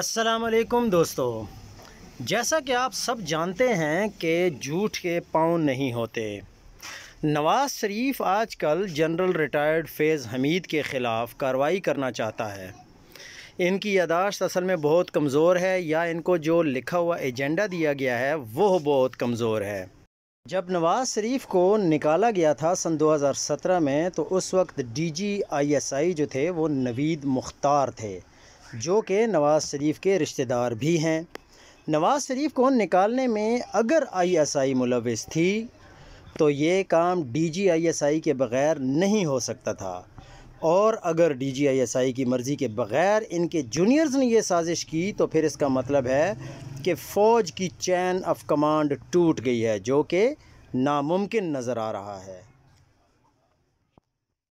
असलकुम दोस्तों जैसा कि आप सब जानते हैं कि झूठ के पाँव नहीं होते नवाज़ शरीफ आजकल जनरल रिटायर्ड फैज़ हमीद के ख़िलाफ़ कार्रवाई करना चाहता है इनकी यादाश्त असल में बहुत कमज़ोर है या इनको जो लिखा हुआ एजेंडा दिया गया है वो बहुत कमज़ोर है जब नवाज़ शरीफ को निकाला गया था सन 2017 में तो उस वक्त आई जो थे वो नवीद मुख्तार थे जो कि नवाज़ शरीफ के रिश्तेदार भी हैं नवाज़ शरीफ को निकालने में अगर आईएसआई मुलविस थी तो ये काम आई के बग़ैर नहीं हो सकता था और अगर आई की मर्ज़ी के बग़ैर इनके जूनियर्स ने यह साजिश की तो फिर इसका मतलब है कि फ़ौज की चैन ऑफ कमांड टूट गई है जो कि नामुमकिन नज़र आ रहा है